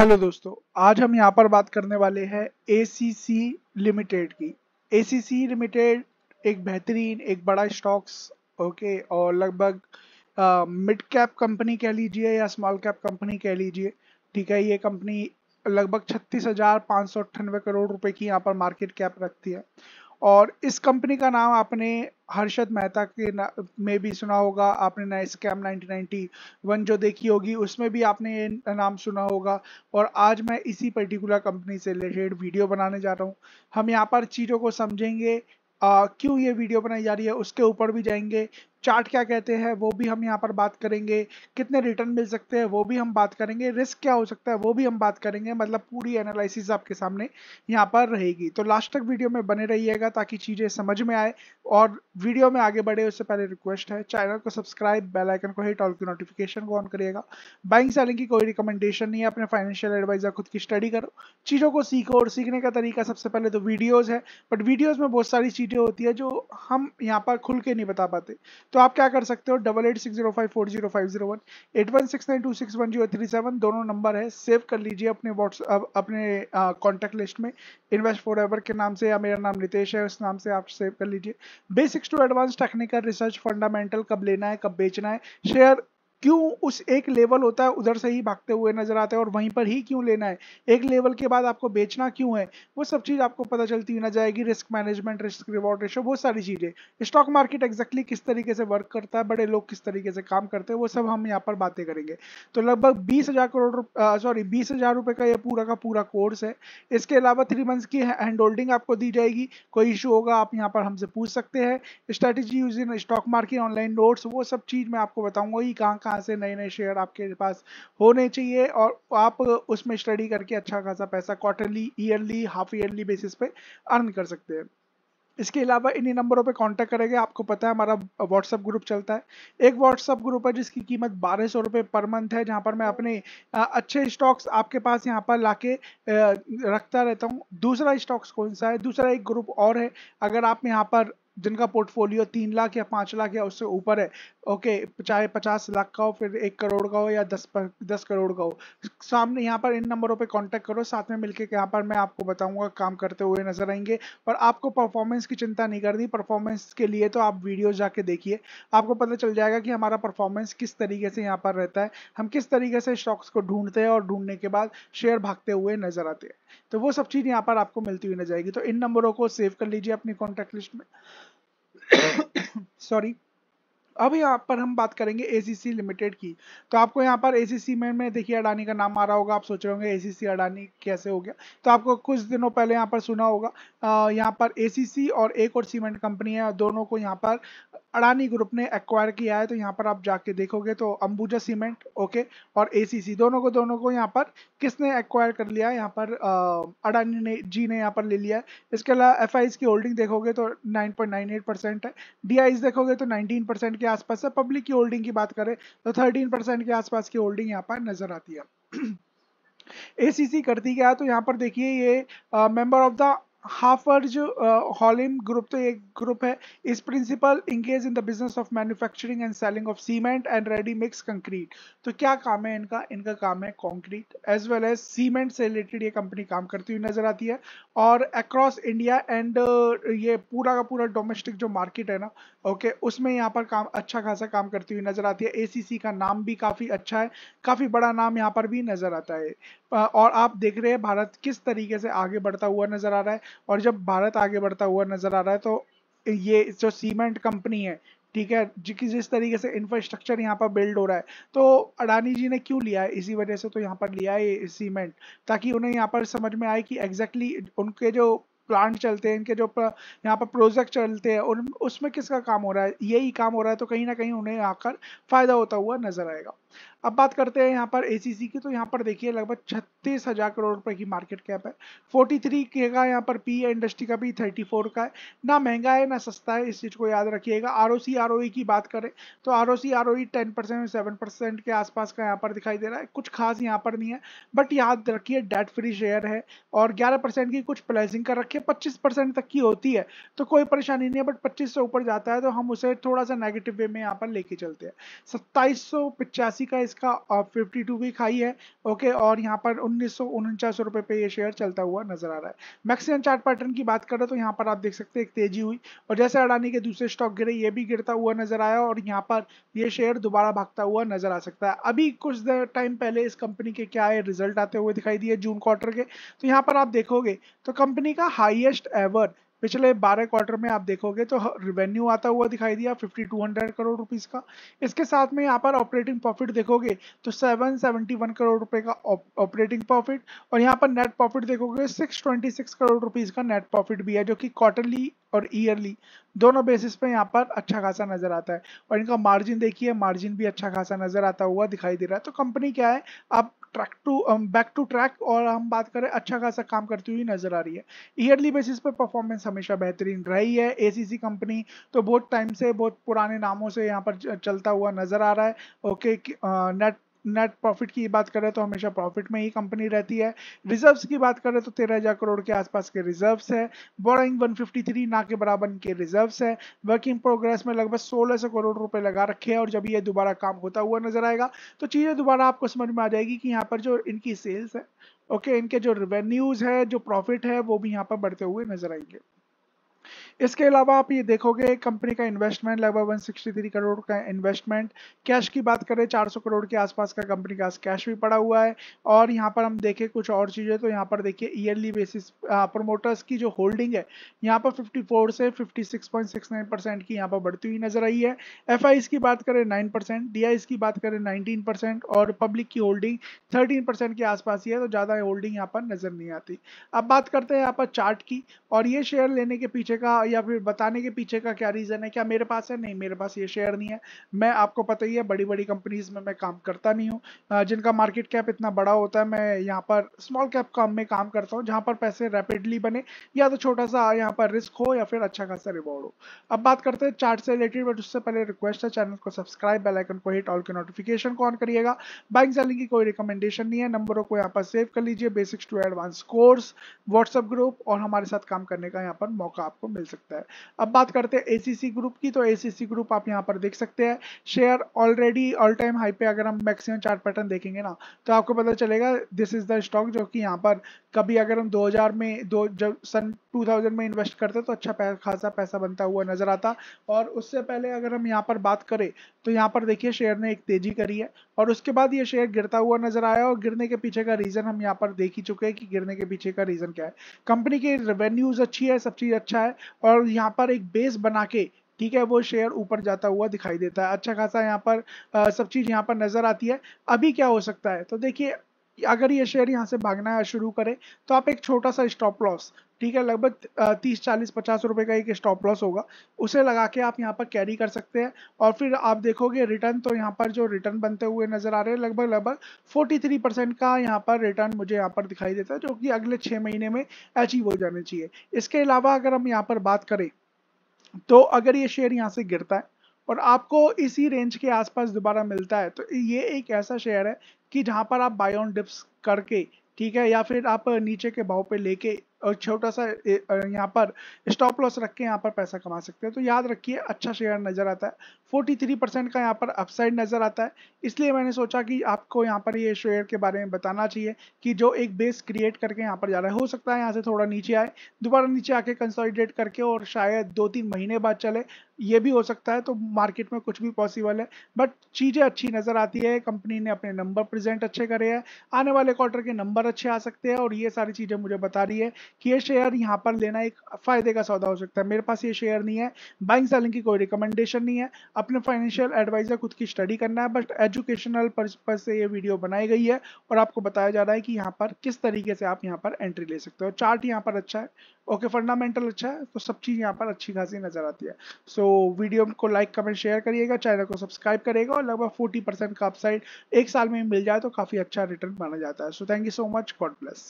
hello दोस्तों आज हम यहाँ पर बात करने वाले हैं ए लिमिटेड की ए लिमिटेड एक बेहतरीन एक बड़ा स्टॉक्स ओके और लगभग मिड कैप कंपनी कह लीजिए या स्मॉल कैप कंपनी कह लीजिए ठीक है ये कंपनी लगभग छत्तीस हजार पाँच सौ अट्ठानवे करोड़ रुपए की यहाँ पर मार्केट कैप रखती है और इस कंपनी का नाम आपने हर्षद मेहता के में भी सुना होगा आपने ना स्कैम वन जो देखी होगी उसमें भी आपने ये नाम सुना होगा और आज मैं इसी पर्टिकुलर कंपनी से रिलेटेड वीडियो बनाने जा रहा हूँ हम यहाँ पर चीज़ों को समझेंगे क्यों ये वीडियो बनाई जा रही है उसके ऊपर भी जाएंगे चार्ट क्या कहते हैं वो भी हम यहाँ पर बात करेंगे कितने रिटर्न मिल सकते हैं वो भी हम बात करेंगे रिस्क क्या हो सकता है वो भी हम बात करेंगे मतलब पूरी एनालिसिस आपके सामने यहाँ पर रहेगी तो लास्ट तक वीडियो में बने रहिएगा ताकि चीज़ें समझ में आए और वीडियो में आगे बढ़े उससे पहले रिक्वेस्ट है चैनल को सब्सक्राइब बेलाइकन को हिट ऑल की नोटिफिकेशन को ऑन करिएगा बाइंग सेलिंग की कोई रिकमेंडेशन नहीं है अपने फाइनेंशियल एडवाइजर खुद की स्टडी करो चीज़ों को सीखो और सीखने का तरीका सबसे पहले तो वीडियोज़ है बट वीडियोज़ में बहुत सारी चीज़ें होती है जो हम यहाँ पर खुल के नहीं बता पाते तो आप क्या कर सकते हो double eight six zero five four zero five zero one eight one six nine two six one zero three seven दोनों नंबर है सेव कर लीजिए अपने व्हाट्सअप अपने कॉन्टैक्ट लिस्ट में इन्वेस्ट फॉर एवर के नाम से या मेरा नाम नितेश है उस नाम से आप सेव कर लीजिए basics to advance technical research fundamental कब लेना है कब बेचना है शेयर क्यों उस एक लेवल होता है उधर से ही भागते हुए नजर आते हैं और वहीं पर ही क्यों लेना है एक लेवल के बाद आपको बेचना क्यों है वो सब चीज़ आपको पता चलती हुई नजर आएगी risk management risk reward ratio बहुत सारी चीज़ें स्टॉक मार्केट एक्जैक्टली किस तरीके से वर्क करता है बड़े लोग किस तरीके से काम करते हैं वो सब हम यहाँ पर बातें करेंगे तो लगभग बीस हजार करोड़ सॉरी बीस हजार रुपये का यह पूरा का पूरा कोर्स है इसके अलावा थ्री मंथ्स की हैंड होल्डिंग आपको दी जाएगी कोई इशू होगा आप यहाँ पर हमसे पूछ सकते हैं strategy use in stock market online notes वो सब चीज़ मैं आपको बताऊंगा ही कहाँ कहाँ कहाँ से नए नए शेयर आपके पास होने चाहिए और आप उसमें स्टडी करके अच्छा खासा पैसा quarterly yearly half yearly basis पे अर्न कर सकते हैं इसके अलावा इन्हीं नंबरों पे कांटेक्ट करेंगे आपको पता है हमारा व्हाट्सएप ग्रुप चलता है एक व्हाट्सएप ग्रुप है जिसकी कीमत बारह सौ रुपये पर मंथ है जहाँ पर मैं अपने अच्छे स्टॉक्स आपके पास यहाँ पर ला रखता रहता हूँ दूसरा स्टॉक्स कौन सा है दूसरा एक ग्रुप और है अगर आप यहाँ पर जिनका पोर्टफोलियो तीन लाख या पाँच लाख या उससे ऊपर है ओके चाहे पचास लाख का हो फिर एक करोड़ का हो या दस पर, दस करोड़ का हो सामने यहाँ पर इन नंबरों पे कांटेक्ट करो साथ में मिलके यहाँ पर मैं आपको बताऊंगा काम करते हुए नजर आएंगे पर आपको परफॉर्मेंस की चिंता नहीं करनी परफॉर्मेंस के लिए तो आप वीडियो जाके देखिए आपको पता चल जाएगा कि हमारा परफॉर्मेंस किस तरीके से यहाँ पर रहता है हम किस तरीके से स्टॉक्स को ढूंढते हैं और ढूंढने के बाद शेयर भागते हुए नजर आते हैं तो वो सब चीज़ यहाँ पर आपको मिलती हुई नजर आएगी तो इन नंबरों को सेव कर लीजिए अपनी कॉन्टैक्ट लिस्ट में सॉरी अब यहाँ पर हम बात करेंगे एसीसी लिमिटेड की तो आपको यहाँ पर एसीसी में में देखिए अडानी का नाम आ रहा होगा आप सोच रहे होंगे एसीसी अडानी कैसे हो गया तो आपको कुछ दिनों पहले यहाँ पर सुना होगा यहाँ पर एसीसी और एक और सीमेंट कंपनी है दोनों को यहाँ पर अडानी ग्रुप ने एक्वायर किया है तो यहाँ पर आप जाके देखोगे तो अंबुजा सीमेंट ओके और एसीसी दोनों को दोनों को यहाँ पर किसने एक्वायर कर लिया यहाँ पर आ, अडानी ने जी ने यहाँ पर ले लिया है इसके अलावा एफ की होल्डिंग देखोगे तो 9.98 परसेंट है डी देखोगे तो 19 परसेंट के आसपास है पब्लिक की होल्डिंग की बात करें तो थर्टीन परसेंट के आसपास की होल्डिंग यहाँ पर नजर आती है ए करती क्या तो यहाँ पर देखिए ये मेंबर ऑफ द हाफर्ड जो हॉलिम ग्रुप तो एक ग्रुप है is principal engage in the business of manufacturing and selling of cement and ready mix concrete तो क्या काम है इनका इनका काम है concrete as well as cement से रिलेटेड ये कंपनी काम करती हुई नजर आती है और अक्रॉस इंडिया एंड ये पूरा का पूरा डोमेस्टिक जो मार्केट है ना ओके okay, उसमें यहाँ पर काम अच्छा खासा काम करती हुई नज़र आती है ए का नाम भी काफ़ी अच्छा है काफ़ी बड़ा नाम यहाँ पर भी नज़र आता है और आप देख रहे हैं भारत किस तरीके से आगे बढ़ता हुआ नज़र आ रहा है और जब भारत आगे बढ़ता हुआ नज़र आ रहा है तो ये जो सीमेंट कंपनी है ठीक है जिस तरीके से इंफ्रास्ट्रक्चर यहाँ पर बिल्ड हो रहा है तो अडानी जी ने क्यों लिया है इसी वजह से तो यहाँ पर लिया है सीमेंट ताकि उन्हें यहाँ पर समझ में आए कि एग्जैक्टली exactly उनके जो प्लांट चलते हैं इनके जो यहाँ पर प्रोजेक्ट चलते हैं उन उसमें किसका काम हो रहा है यही काम हो रहा है तो कहीं ना कहीं उन्हें आकर फायदा होता हुआ नजर आएगा अब बात करते हैं यहाँ पर ए की तो यहाँ पर देखिए लगभग छत्तीस हजार करोड़ रुपए की मार्केट कैप है 43 के का यहाँ पर पी इंडस्ट्री e का भी 34 का है ना महंगा है ना सस्ता है इस चीज़ को याद रखिएगा are O C R O ई की बात करें तो R O C R O E ten percent seven percent के आसपास का यहाँ पर दिखाई दे रहा है कुछ खास यहाँ पर नहीं है बट याद रखिए डेट फ्री शेयर है और ग्यारह परसेंट की कुछ प्लेसिंग कर रखिए के 25 परसेंट तक की होती है तो कोई परेशानी नहीं है बट 25 से ऊपर जाता है तो हम उसे थोड़ा सा नेगेटिव वे में यहाँ पर लेके चलते हैं सत्ताईस का इसका फिफ्टी टू वीक हाई है ओके और यहाँ पर उन्नीस सौ पे ये शेयर चलता हुआ नजर आ रहा है मैक्सिमम चार्ट पैटर्न की बात करें तो यहाँ पर आप देख सकते हैं एक तेजी हुई और जैसे अडानी के दूसरे स्टॉक गिरे ये भी गिरता हुआ नजर आया और यहाँ पर ये शेयर दोबारा भागता हुआ नजर आ सकता है अभी कुछ देर टाइम पहले इस कंपनी के क्या है रिजल्ट आते हुए दिखाई दिए जून क्वार्टर के तो यहाँ पर आप देखोगे तो कंपनी का हाई हाईएस्ट एवर पिछले 12 क्वार्टर में आप देखोगे तो रेवेन्यू आता हुआ दिखाई दिया 5200 करोड़ रुपीस का इसके साथ में यहाँ पर ऑपरेटिंग प्रॉफिट देखोगे तो 771 करोड़ रुपए का ऑपरेटिंग प्रॉफिट और यहाँ पर नेट प्रॉफिट देखोगे 626 करोड़ रुपीस का नेट प्रॉफिट भी है जो कि क्वार्टरली और ईयरली दोनों बेसिस पे यहाँ पर अच्छा खासा नजर आता है और इनका मार्जिन देखिए मार्जिन भी अच्छा खासा नजर आता हुआ दिखाई दे रहा है तो कंपनी क्या है अब track to back to track और हम बात करें अच्छा खासा काम करती हुई नजर आ रही है ईयरली बेसिस पर परफॉर्मेंस हमेशा बेहतरीन रही है एसीसी कंपनी तो बहुत टाइम से बहुत पुराने नामों से यहाँ पर चलता हुआ नजर आ रहा है ओके नेट नेट प्रॉफिट की बात करें तो हमेशा प्रॉफिट में ही कंपनी रहती है रिजर्व्स की बात करें तो तेरह हजार करोड़ के आसपास के रिजर्व्स है बोराइंग 153 ना के बराबर के रिजर्व्स है वर्किंग प्रोग्रेस में लगभग सोलह सौ करोड़ रुपए लगा रखे हैं और जब ये दोबारा काम होता हुआ नजर आएगा तो चीज़ें दोबारा आपको समझ में आ जाएगी कि यहाँ पर जो इनकी सेल्स है ओके इनके जो रेवेन्यूज है जो प्रॉफिट है वो भी यहाँ पर बढ़ते हुए नजर आएंगे इसके अलावा आप ये देखोगे कंपनी का इन्वेस्टमेंट लगभग 163 करोड़ का इन्वेस्टमेंट कैश की बात करें 400 करोड़ के आसपास का कंपनी का कैश भी पड़ा हुआ है और यहाँ पर हम देखें कुछ और चीज़ें तो यहाँ पर देखिए ईयरली बेसिस प्रोमोटर्स की जो होल्डिंग है यहाँ पर 54 से 56.69 परसेंट की यहाँ पर बढ़ती हुई नजर आई है एफ की बात करें नाइन परसेंट डी की बात करें नाइनटीन परसेंट और पब्लिक की होल्डिंग थर्टीन परसेंट के आसपास ही है तो ज़्यादा होल्डिंग यहाँ पर नजर नहीं आती अब बात करते हैं यहाँ पर चार्ट की और ये शेयर लेने के पीछे का या फिर बताने के पीछे का क्या रीज़न है क्या मेरे पास है नहीं मेरे पास ये शेयर नहीं है मैं आपको पता ही है बड़ी बड़ी कंपनीज में मैं काम करता नहीं हूँ जिनका मार्केट कैप इतना बड़ा होता है मैं यहाँ पर स्मॉल कैप काम में काम करता हूँ जहाँ पर पैसे रैपिडली बने या तो छोटा सा यहाँ पर रिस्क हो या फिर अच्छा खासा रिवॉर्ड हो अब बात करते हैं चार्ट से रिलेटेड बट उससे पहले रिक्वेस्ट है चैनल को सब्सक्राइब बेलाइकन को हिट ऑल के नोटिफिकेशन को ऑन करिएगा बाइक सेलिंग की कोई रिकमेंडेशन नहीं है नंबरों को यहाँ पर सेव कर लीजिए basics to advance course WhatsApp group और हमारे साथ काम करने का यहाँ पर मौका आपको मिल सकता है सकता है अब बात करते हैं एसीसी ग्रुप की तो एसीसी ग्रुप आप यहाँ पर देख सकते हैं share already all time high पे अगर हम मैक्सिमम चार्ट पैटर्न देखेंगे ना तो आपको पता चलेगा दिस इज द स्टॉक जो कि यहाँ पर कभी अगर हम 2000 में दो जब सन 2000 में इन्वेस्ट करते तो अच्छा पैसा, खासा पैसा बनता हुआ नजर आता और उससे पहले अगर हम यहाँ पर बात करें तो यहाँ पर देखिए शेयर ने एक तेजी करी है और उसके बाद ये शेयर गिरता हुआ नजर आया और गिरने के पीछे का रीजन हम यहाँ पर देख ही चुके हैं कि गिरने के पीछे का रीजन क्या है कंपनी की रेवेन्यूज अच्छी है सब चीज अच्छा है और यहाँ पर एक बेस बना के ठीक है वो शेयर ऊपर जाता हुआ दिखाई देता है अच्छा खासा यहाँ पर आ, सब चीज यहाँ पर नजर आती है अभी क्या हो सकता है तो देखिए अगर ये शेयर यहाँ से भागना शुरू करे तो आप एक छोटा सा स्टॉप लॉस ठीक है लगभग तीस चालीस पचास रुपए का एक स्टॉप लॉस होगा उसे लगा के आप यहाँ पर कैरी कर सकते हैं और फिर आप देखोगे रिटर्न तो यहाँ पर जो रिटर्न बनते हुए नजर आ रहे हैं लगभग लगभग फोर्टी थ्री परसेंट का यहाँ पर रिटर्न मुझे यहाँ पर दिखाई देता है जो कि अगले छः महीने में अचीव हो जाने चाहिए इसके अलावा अगर हम यहाँ पर बात करें तो अगर ये शेयर यहाँ से गिरता है और आपको इसी रेंज के आसपास दोबारा मिलता है तो ये एक ऐसा शेयर है कि जहाँ पर आप बाय ऑन डिप्स करके ठीक है या फिर आप नीचे के भाव पे लेके और छोटा सा यहाँ पर स्टॉप लॉस रख के यहाँ पर पैसा कमा सकते हैं तो याद रखिए अच्छा शेयर नज़र आता है 43 परसेंट का यहाँ पर अपसाइड नज़र आता है इसलिए मैंने सोचा कि आपको यहाँ पर ये शेयर के बारे में बताना चाहिए कि जो एक बेस क्रिएट करके यहाँ पर जा रहा है हो सकता है यहाँ से थोड़ा नीचे आए दोबारा नीचे आके कंसोलिडेट करके और शायद दो तीन महीने बाद चले ये भी हो सकता है तो मार्केट में कुछ भी पॉसिबल है बट चीज़ें अच्छी नज़र आती है कंपनी ने अपने नंबर प्रेजेंट अच्छे करे हैं आने वाले क्वार्टर के नंबर अच्छे आ सकते हैं और ये सारी चीज़ें मुझे बता रही है कि ये शेयर यहाँ पर लेना एक फायदे का सौदा हो सकता है मेरे पास ये शेयर नहीं है बाइंग सेलिंग की कोई रिकमेंडेशन नहीं है अपने फाइनेंशियल एडवाइजर खुद की स्टडी करना है बट एजुकेशनल पर्पज से ये वीडियो बनाई गई है और आपको बताया जा रहा है कि यहाँ पर किस तरीके से आप यहाँ पर एंट्री ले सकते हो चार्ट यहाँ पर अच्छा है ओके फंडामेंटल अच्छा है तो सब चीज़ यहाँ पर अच्छी खासी नजर आती है सो so, वीडियो को लाइक कमेंट शेयर करिएगा चैनल को सब्सक्राइब करेगा और लगभग फोर्टी परसेंट का अपसाइड एक साल में मिल जाए तो काफ़ी अच्छा रिटर्न माना जाता है so thank you so much God bless